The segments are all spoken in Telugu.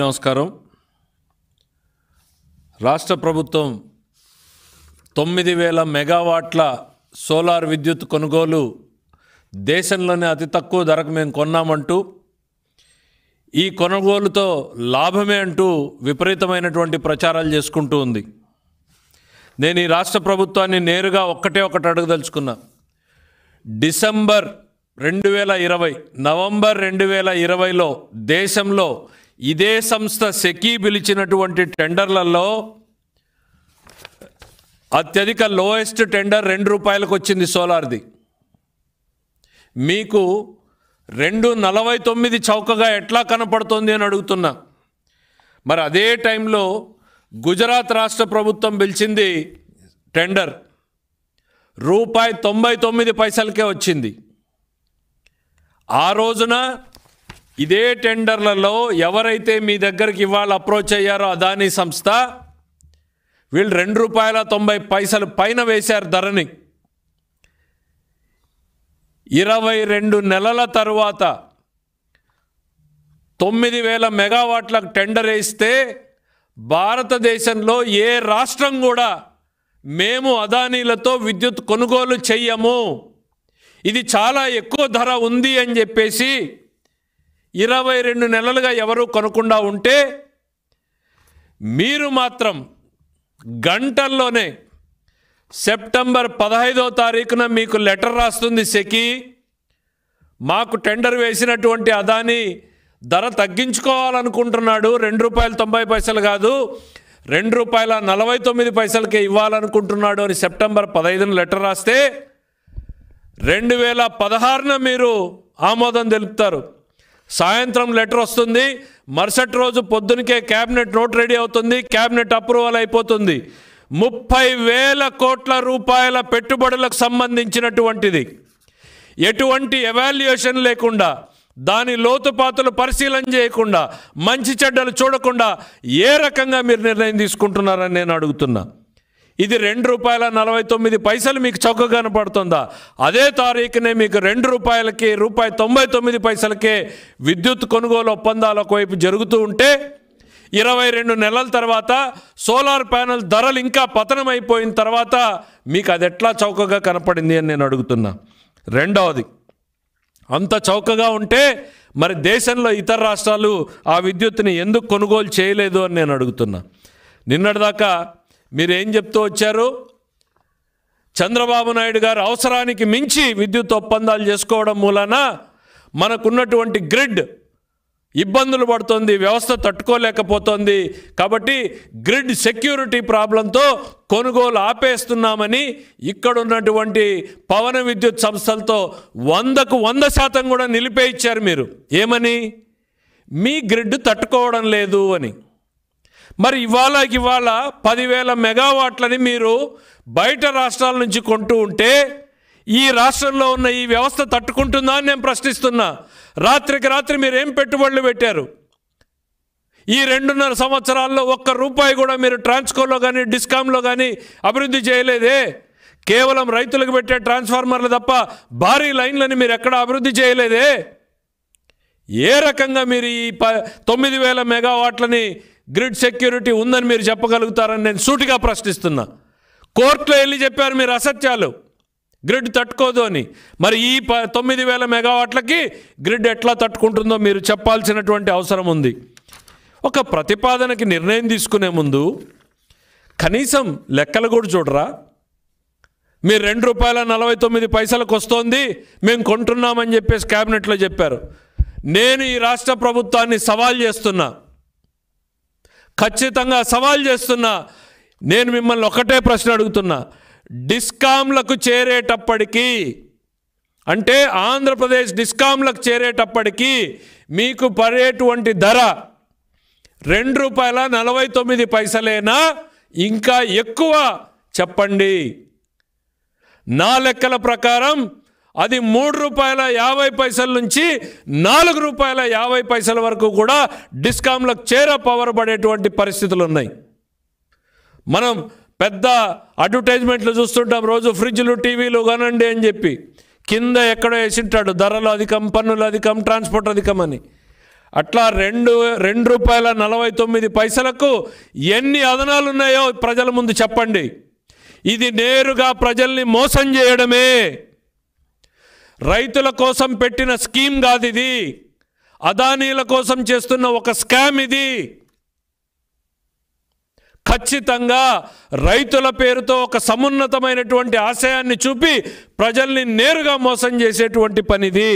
నమస్కారం రాష్ట్ర ప్రభుత్వం తొమ్మిది వేల మెగావాట్ల సోలార్ విద్యుత్ కొనుగోలు దేశంలోనే అతి తక్కువ ధరకు మేము కొన్నామంటూ ఈ కొనుగోలుతో లాభమే అంటూ విపరీతమైనటువంటి ప్రచారాలు చేసుకుంటూ ఉంది నేను ఈ రాష్ట్ర ప్రభుత్వాన్ని నేరుగా ఒక్కటే ఒకటి అడుగుదలుచుకున్నా డిసెంబర్ రెండు వేల ఇరవై నవంబర్ రెండు వేల ఇరవైలో దేశంలో ఇదే సంస్థ సెకీ పిలిచినటువంటి టెండర్లలో అత్యధిక లోయెస్ట్ టెండర్ రెండు రూపాయలకు వచ్చింది సోలార్ది మీకు రెండు నలభై తొమ్మిది చౌకగా ఎట్లా కనపడుతుంది అని అడుగుతున్నా మరి అదే టైంలో గుజరాత్ రాష్ట్ర ప్రభుత్వం పిలిచింది టెండర్ రూపాయి తొంభై తొమ్మిది పైసలకే వచ్చింది ఆ రోజున ఇదే టెండర్లలో ఎవరైతే మీ దగ్గరికి ఇవాళ అప్రోచ్ అయ్యారో అదానీ సంస్థ వీళ్ళు రెండు రూపాయల తొంభై పైసలు పైన వేశారు ధరని ఇరవై రెండు నెలల తరువాత తొమ్మిది వేల మెగావాట్లకు టెండర్ వేస్తే భారతదేశంలో ఏ రాష్ట్రం కూడా మేము అదానీలతో విద్యుత్ కొనుగోలు చెయ్యము ఇది చాలా ఎక్కువ ధర ఉంది అని చెప్పేసి ఇరవై రెండు నెలలుగా ఎవరు కొనకుండా ఉంటే మీరు మాత్రం గంటల్లోనే సెప్టెంబర్ పదహైదో తారీఖున మీకు లెటర్ రాస్తుంది సెకి మాకు టెండర్ వేసినటువంటి అదాని ధర తగ్గించుకోవాలనుకుంటున్నాడు రెండు రూపాయలు తొంభై పైసలు కాదు రెండు రూపాయల నలభై తొమ్మిది పైసలకే ఇవ్వాలనుకుంటున్నాడు అని సెప్టెంబర్ పదహైదున లెటర్ రాస్తే రెండు వేల పదహారున మీరు ఆమోదం తెలుపుతారు సాయంత్రం లెటర్ వస్తుంది మరుసటి రోజు పొద్దునకే క్యాబినెట్ నోట్ రెడీ అవుతుంది క్యాబినెట్ అప్రూవల్ అయిపోతుంది ముప్పై వేల కోట్ల రూపాయల పెట్టుబడులకు సంబంధించినటువంటిది ఎటువంటి ఎవాల్యుయేషన్ లేకుండా దాని లోతుపాతులు పరిశీలన చేయకుండా మంచి చెడ్డలు చూడకుండా ఏ రకంగా మీరు నిర్ణయం తీసుకుంటున్నారని నేను అడుగుతున్నా ఇది రెండు రూపాయల నలభై తొమ్మిది పైసలు మీకు చౌక కనపడుతుందా అదే తారీఖునే మీకు రెండు రూపాయలకి రూపాయి తొంభై తొమ్మిది పైసలకే విద్యుత్ కొనుగోలు ఒప్పందాల ఒకవైపు జరుగుతూ ఉంటే ఇరవై రెండు నెలల తర్వాత సోలార్ ప్యానల్ ధరలు ఇంకా పతనమైపోయిన తర్వాత మీకు అది ఎట్లా చౌకగా కనపడింది అని నేను అడుగుతున్నా రెండవది అంత చౌకగా ఉంటే మరి దేశంలో ఇతర రాష్ట్రాలు ఆ విద్యుత్ని ఎందుకు కొనుగోలు చేయలేదు అని నేను అడుగుతున్నా నిన్నటిదాకా మీరేం చెప్తూ వచ్చారు చంద్రబాబు నాయుడు గారు అవసరానికి మించి విద్యుత్ ఒప్పందాలు చేసుకోవడం మూలన మనకున్నటువంటి గ్రిడ్ ఇబ్బందులు పడుతుంది వ్యవస్థ తట్టుకోలేకపోతుంది కాబట్టి గ్రిడ్ సెక్యూరిటీ ప్రాబ్లంతో కొనుగోలు ఆపేస్తున్నామని ఇక్కడున్నటువంటి పవన విద్యుత్ సంస్థలతో వందకు వంద శాతం కూడా నిలిపే ఇచ్చారు మీరు ఏమని మీ గ్రిడ్ తట్టుకోవడం లేదు అని మరి ఇవాళ ఇవాళ పదివేల మెగావాట్లని మీరు బయట రాష్ట్రాల నుంచి కొంటూ ఉంటే ఈ రాష్ట్రంలో ఉన్న ఈ వ్యవస్థ తట్టుకుంటుందా అని నేను ప్రశ్నిస్తున్నా రాత్రికి రాత్రి మీరు ఏం పెట్టుబడులు పెట్టారు ఈ రెండున్నర సంవత్సరాల్లో ఒక్క రూపాయి కూడా మీరు ట్రాన్స్కోలో కానీ డిస్కామ్లో కానీ అభివృద్ధి చేయలేదే కేవలం రైతులకు పెట్టే ట్రాన్స్ఫార్మర్లు తప్ప భారీ లైన్లని మీరు ఎక్కడ అభివృద్ధి చేయలేదే ఏ రకంగా మీరు ఈ ప తొమ్మిది వేల మెగావాట్లని గ్రిడ్ సెక్యూరిటీ ఉందని మీరు చెప్పగలుగుతారని నేను సూటిగా ప్రశ్నిస్తున్నా కోర్టులో వెళ్ళి చెప్పారు మీరు అసత్యాలు గ్రిడ్ తట్టుకోదు అని మరి ఈ ప తొమ్మిది వేల మెగావాట్లకి గ్రిడ్ ఎట్లా తట్టుకుంటుందో మీరు చెప్పాల్సినటువంటి అవసరం ఉంది ఒక ప్రతిపాదనకి నిర్ణయం తీసుకునే ముందు కనీసం లెక్కలు కూడా చూడరా మీరు రెండు రూపాయల నలభై తొమ్మిది పైసలకు వస్తోంది మేము కొంటున్నామని చెప్పేసి క్యాబినెట్లో చెప్పారు నేను ఈ రాష్ట్ర ప్రభుత్వాన్ని సవాల్ చేస్తున్నా ఖచ్చితంగా సవాల్ చేస్తున్నా నేను మిమ్మల్ని ఒకటే ప్రశ్న అడుగుతున్నా డిస్కామ్లకు చేరేటప్పటికీ అంటే ఆంధ్రప్రదేశ్ డిస్కామ్లకు చేరేటప్పటికీ మీకు పడేటువంటి ధర రెండు రూపాయల నలభై తొమ్మిది పైసలేనా ఇంకా ఎక్కువ చెప్పండి నా లెక్కల ప్రకారం అది మూడు రూపాయల యాభై పైసల నుంచి నాలుగు రూపాయల యాభై పైసల వరకు కూడా డిస్కామ్లకు చేర పవర్ పడేటువంటి పరిస్థితులు ఉన్నాయి మనం పెద్ద అడ్వర్టైజ్మెంట్లు చూస్తుంటాం రోజు ఫ్రిడ్జ్లు టీవీలు కనండి అని చెప్పి కింద ఎక్కడో వేసింటాడు ధరలు అధికం పన్నులు అధికం ట్రాన్స్పోర్ట్ అధికం అని అట్లా రెండు రెండు రూపాయల నలభై తొమ్మిది పైసలకు ఎన్ని అదనాలు ఉన్నాయో ప్రజల ముందు చెప్పండి ఇది నేరుగా ప్రజల్ని మోసం చేయడమే రైతుల కోసం పెట్టిన స్కీమ్ కాదు ఇది అదానీల కోసం చేస్తున్న ఒక స్కామ్ ఇది ఖచ్చితంగా రైతుల పేరుతో ఒక సమున్నతమైనటువంటి ఆశయాన్ని చూపి ప్రజల్ని నేరుగా మోసం చేసేటువంటి పనిది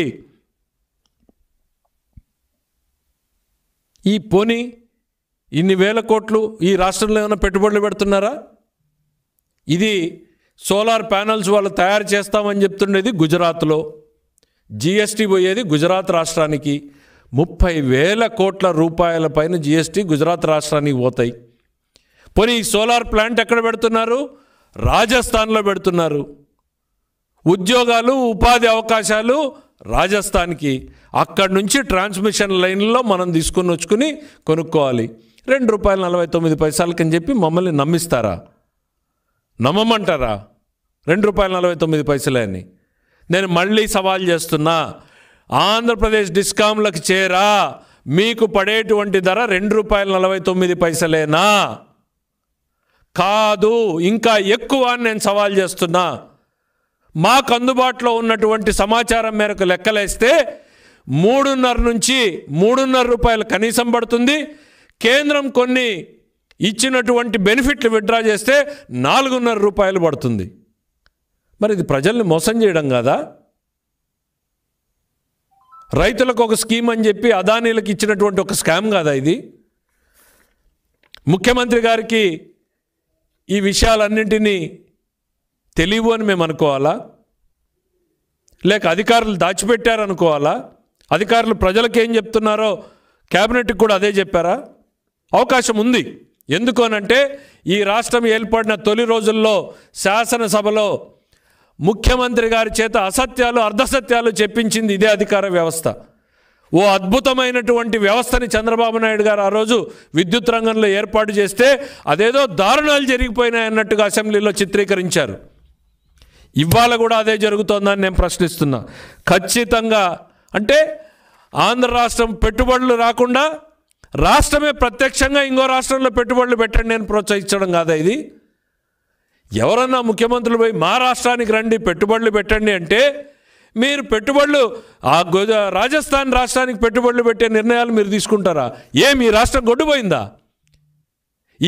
ఈ పోని ఇన్ని వేల కోట్లు ఈ రాష్ట్రంలో ఏమైనా పెట్టుబడులు పెడుతున్నారా ఇది సోలార్ ప్యానల్స్ వాళ్ళు తయారు చేస్తామని చెప్తుండేది గుజరాత్లో జిఎస్టీ పోయేది గుజరాత్ రాష్ట్రానికి ముప్పై వేల కోట్ల రూపాయల పైన జిఎస్టీ గుజరాత్ రాష్ట్రానికి పోతాయి పోనీ సోలార్ ప్లాంట్ ఎక్కడ పెడుతున్నారు రాజస్థాన్లో పెడుతున్నారు ఉద్యోగాలు ఉపాధి అవకాశాలు రాజస్థాన్కి అక్కడి నుంచి ట్రాన్స్మిషన్ లైన్లో మనం తీసుకుని వచ్చుకుని కొనుక్కోవాలి రెండు రూపాయలు నలభై తొమ్మిది పైసలకని చెప్పి మమ్మల్ని నమ్మిస్తారా నమ్మమంటారా రెండు రూపాయల నలభై తొమ్మిది పైసలేని నేను మళ్ళీ సవాల్ చేస్తున్నా ఆంధ్రప్రదేశ్ డిస్కామ్లకు చేరా మీకు పడేటువంటి ధర రెండు రూపాయల నలభై తొమ్మిది పైసలేనా కాదు ఇంకా ఎక్కువ అని నేను సవాల్ చేస్తున్నా మాకు అందుబాటులో ఉన్నటువంటి సమాచారం మేరకు లెక్కలేస్తే మూడున్నర నుంచి మూడున్నర రూపాయలు కనీసం పడుతుంది కేంద్రం కొన్ని ఇచ్చినటువంటి బెనిఫిట్లు విత్డ్రా చేస్తే నాలుగున్నర రూపాయలు పడుతుంది మరి ఇది ప్రజల్ని మోసం చేయడం కాదా రైతులకు ఒక స్కీమ్ అని చెప్పి అదానీలకు ఇచ్చినటువంటి ఒక స్కామ్ కాదా ఇది ముఖ్యమంత్రి గారికి ఈ విషయాలన్నింటినీ తెలియవు అని మేము అనుకోవాలా లేక అధికారులు దాచిపెట్టారనుకోవాలా అధికారులు ప్రజలకు ఏం చెప్తున్నారో క్యాబినెట్కి కూడా అదే చెప్పారా అవకాశం ఉంది ఎందుకోనంటే ఈ రాష్ట్రం ఏర్పడిన తొలి రోజుల్లో శాసనసభలో ముఖ్యమంత్రి గారి చేత అసత్యాలు అర్ధసత్యాలు చెప్పించింది ఇదే అధికార వ్యవస్థ ఓ అద్భుతమైనటువంటి వ్యవస్థని చంద్రబాబు నాయుడు గారు ఆ రోజు విద్యుత్ రంగంలో ఏర్పాటు చేస్తే అదేదో దారుణాలు జరిగిపోయినాయి అన్నట్టుగా అసెంబ్లీలో చిత్రీకరించారు ఇవాళ కూడా అదే జరుగుతోందని నేను ప్రశ్నిస్తున్నా ఖచ్చితంగా అంటే ఆంధ్ర రాష్ట్రం పెట్టుబడులు రాకుండా రాష్ట్రమే ప్రత్యక్షంగా ఇంకో రాష్ట్రంలో పెట్టుబడులు పెట్టండి నేను ప్రోత్సహించడం కాదా ఇది ఎవరన్నా ముఖ్యమంత్రులు పోయి మా రాష్ట్రానికి రండి పెట్టుబడులు పెట్టండి అంటే మీరు పెట్టుబడులు ఆ రాజస్థాన్ రాష్ట్రానికి పెట్టుబడులు పెట్టే నిర్ణయాలు మీరు తీసుకుంటారా ఏం మీ రాష్ట్రం గొడ్డుపోయిందా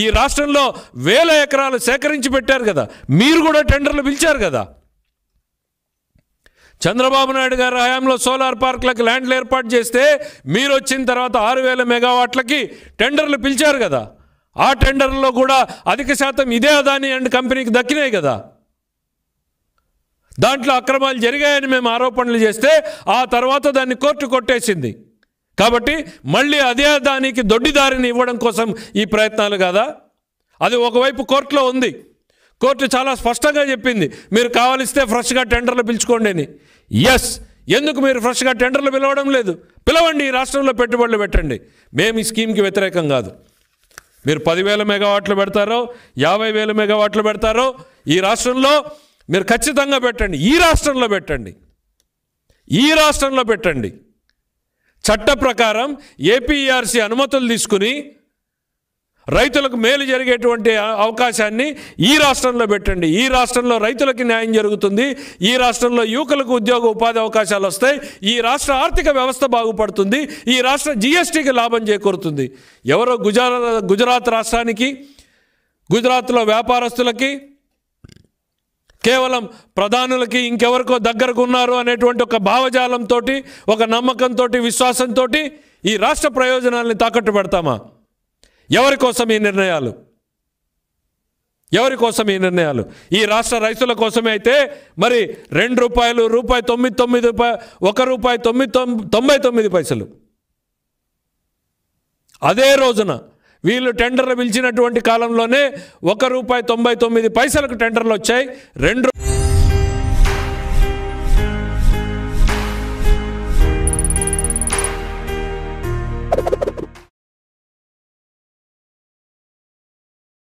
ఈ రాష్ట్రంలో వేల ఎకరాలు సేకరించి పెట్టారు కదా మీరు కూడా టెండర్లు పిలిచారు కదా చంద్రబాబు నాయుడు గారి హయాంలో సోలార్ పార్క్లకు ల్యాండ్లు ఏర్పాటు చేస్తే మీరు వచ్చిన తర్వాత ఆరు వేల మెగావాట్లకి టెండర్లు పిలిచారు కదా ఆ టెండర్లో కూడా అధిక శాతం ఇదే అదాని అండ్ కంపెనీకి దక్కినాయి కదా దాంట్లో అక్రమాలు జరిగాయని మేము ఆరోపణలు చేస్తే ఆ తర్వాత దాన్ని కోర్టు కొట్టేసింది కాబట్టి మళ్ళీ అదే దానికి దొడ్డిదారిని ఇవ్వడం కోసం ఈ ప్రయత్నాలు కదా అది ఒకవైపు కోర్టులో ఉంది కోర్టు చాలా స్పష్టంగా చెప్పింది మీరు కావలిస్తే ఫ్రెష్గా టెండర్లు పిలుచుకోండి అని ఎస్ ఎందుకు మీరు ఫ్రెష్గా టెండర్లు పిలవడం లేదు పిలవండి ఈ రాష్ట్రంలో పెట్టుబడులు పెట్టండి మేము ఈ స్కీమ్కి వ్యతిరేకం కాదు మీరు పదివేల మెగావాట్లు పెడతారో యాభై వేల మెగావాట్లు పెడతారో ఈ రాష్ట్రంలో మీరు ఖచ్చితంగా పెట్టండి ఈ రాష్ట్రంలో పెట్టండి ఈ రాష్ట్రంలో పెట్టండి చట్ట ప్రకారం ఏపీఆర్సీ అనుమతులు తీసుకుని రైతులకు మేలు జరిగేటువంటి అవకాశాన్ని ఈ రాష్ట్రంలో పెట్టండి ఈ రాష్ట్రంలో రైతులకి న్యాయం జరుగుతుంది ఈ రాష్ట్రంలో యువకులకు ఉద్యోగ ఉపాధి అవకాశాలు వస్తాయి ఈ రాష్ట్ర ఆర్థిక వ్యవస్థ బాగుపడుతుంది ఈ రాష్ట్ర జిఎస్టీకి లాభం చేకూరుతుంది ఎవరో గుజరా గుజరాత్ రాష్ట్రానికి గుజరాత్లో వ్యాపారస్తులకి కేవలం ప్రధానులకి ఇంకెవరికో దగ్గరకు ఉన్నారు అనేటువంటి ఒక భావజాలంతో ఒక నమ్మకంతో విశ్వాసంతో ఈ రాష్ట్ర ప్రయోజనాల్ని తాకట్టు పెడతామా ఎవరి కోసం ఈ నిర్ణయాలు ఎవరి కోసం ఈ నిర్ణయాలు ఈ రాష్ట్ర రైతుల కోసమే అయితే మరి రెండు రూపాయలు రూపాయి తొమ్మిది తొమ్మిది రూపాయ ఒక రూపాయి తొమ్మిది తొంభై తొమ్మిది పైసలు అదే రోజున వీళ్ళు టెండర్లు పిలిచినటువంటి కాలంలోనే ఒక రూపాయి తొంభై తొమ్మిది పైసలకు టెండర్లు వచ్చాయి రెండు